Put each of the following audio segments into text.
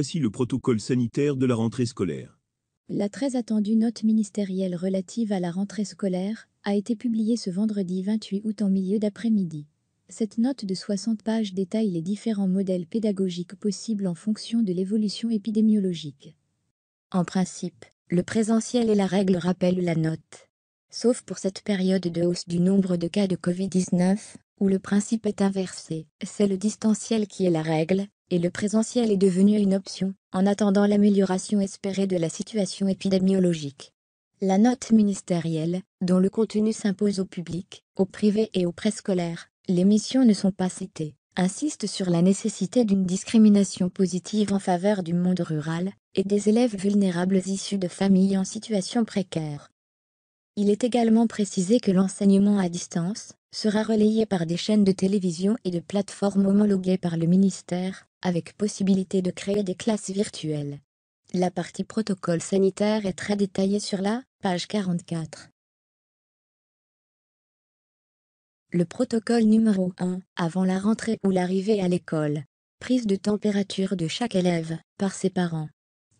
Voici le protocole sanitaire de la rentrée scolaire. La très attendue note ministérielle relative à la rentrée scolaire a été publiée ce vendredi 28 août en milieu d'après-midi. Cette note de 60 pages détaille les différents modèles pédagogiques possibles en fonction de l'évolution épidémiologique. En principe, le présentiel est la règle rappelle la note. Sauf pour cette période de hausse du nombre de cas de Covid-19, où le principe est inversé, c'est le distanciel qui est la règle, et le présentiel est devenu une option, en attendant l'amélioration espérée de la situation épidémiologique. La note ministérielle, dont le contenu s'impose au public, au privé et au préscolaire, les missions ne sont pas citées, insiste sur la nécessité d'une discrimination positive en faveur du monde rural et des élèves vulnérables issus de familles en situation précaire. Il est également précisé que l'enseignement à distance, sera relayé par des chaînes de télévision et de plateformes homologuées par le ministère, avec possibilité de créer des classes virtuelles. La partie protocole sanitaire est très détaillée sur la page 44. Le protocole numéro 1, avant la rentrée ou l'arrivée à l'école. Prise de température de chaque élève, par ses parents.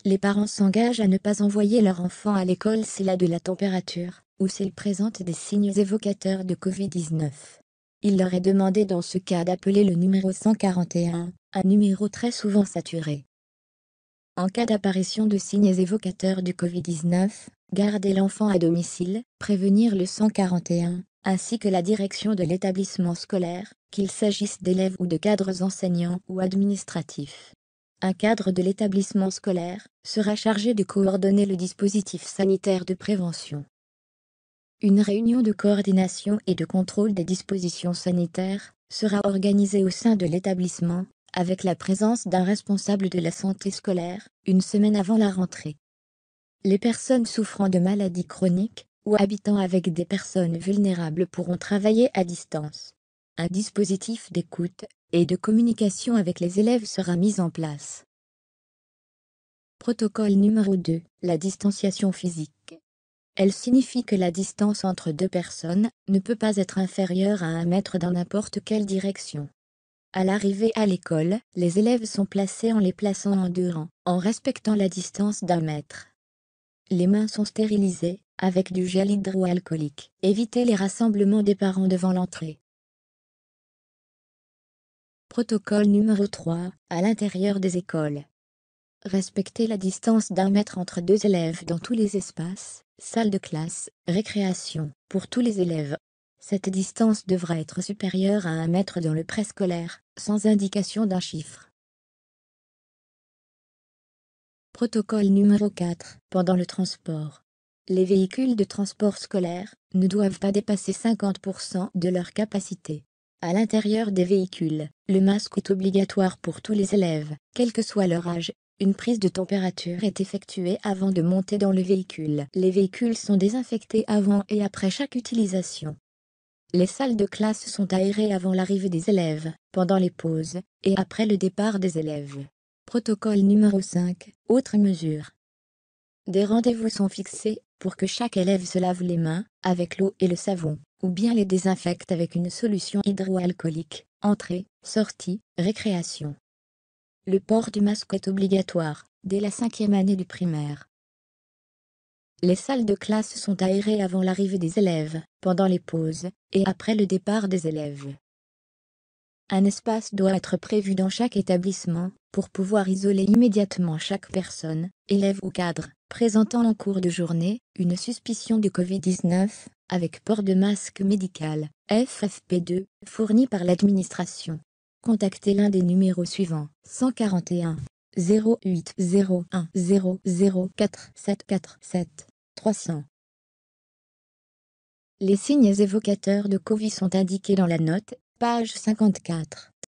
Les parents s'engagent à ne pas envoyer leur enfant à l'école s'il a de la température, ou s'il présente des signes évocateurs de Covid-19. Il leur est demandé dans ce cas d'appeler le numéro 141, un numéro très souvent saturé. En cas d'apparition de signes évocateurs du Covid-19, garder l'enfant à domicile, prévenir le 141, ainsi que la direction de l'établissement scolaire, qu'il s'agisse d'élèves ou de cadres enseignants ou administratifs. Un cadre de l'établissement scolaire sera chargé de coordonner le dispositif sanitaire de prévention. Une réunion de coordination et de contrôle des dispositions sanitaires sera organisée au sein de l'établissement avec la présence d'un responsable de la santé scolaire, une semaine avant la rentrée. Les personnes souffrant de maladies chroniques ou habitant avec des personnes vulnérables pourront travailler à distance. Un dispositif d'écoute et de communication avec les élèves sera mis en place. Protocole numéro 2. La distanciation physique. Elle signifie que la distance entre deux personnes ne peut pas être inférieure à un mètre dans n'importe quelle direction. À l'arrivée à l'école, les élèves sont placés en les plaçant en deux rangs, en respectant la distance d'un mètre. Les mains sont stérilisées, avec du gel hydroalcoolique. Évitez les rassemblements des parents devant l'entrée. Protocole numéro 3, à l'intérieur des écoles. Respectez la distance d'un mètre entre deux élèves dans tous les espaces, salles de classe, récréation, pour tous les élèves, cette distance devra être supérieure à un mètre dans le préscolaire, sans indication d'un chiffre. Protocole numéro 4. Pendant le transport. Les véhicules de transport scolaire ne doivent pas dépasser 50% de leur capacité. À l'intérieur des véhicules, le masque est obligatoire pour tous les élèves, quel que soit leur âge. Une prise de température est effectuée avant de monter dans le véhicule. Les véhicules sont désinfectés avant et après chaque utilisation. Les salles de classe sont aérées avant l'arrivée des élèves, pendant les pauses, et après le départ des élèves. Protocole numéro 5, autre mesure. Des rendez-vous sont fixés pour que chaque élève se lave les mains avec l'eau et le savon, ou bien les désinfecte avec une solution hydroalcoolique, entrée, sortie, récréation. Le port du masque est obligatoire dès la cinquième année du primaire. Les salles de classe sont aérées avant l'arrivée des élèves, pendant les pauses, et après le départ des élèves. Un espace doit être prévu dans chaque établissement, pour pouvoir isoler immédiatement chaque personne, élève ou cadre, présentant en cours de journée une suspicion de Covid-19, avec port de masque médical, FFP2, fourni par l'administration. Contactez l'un des numéros suivants 141 0801 004 les signes évocateurs de Covid sont indiqués dans la note, page 54.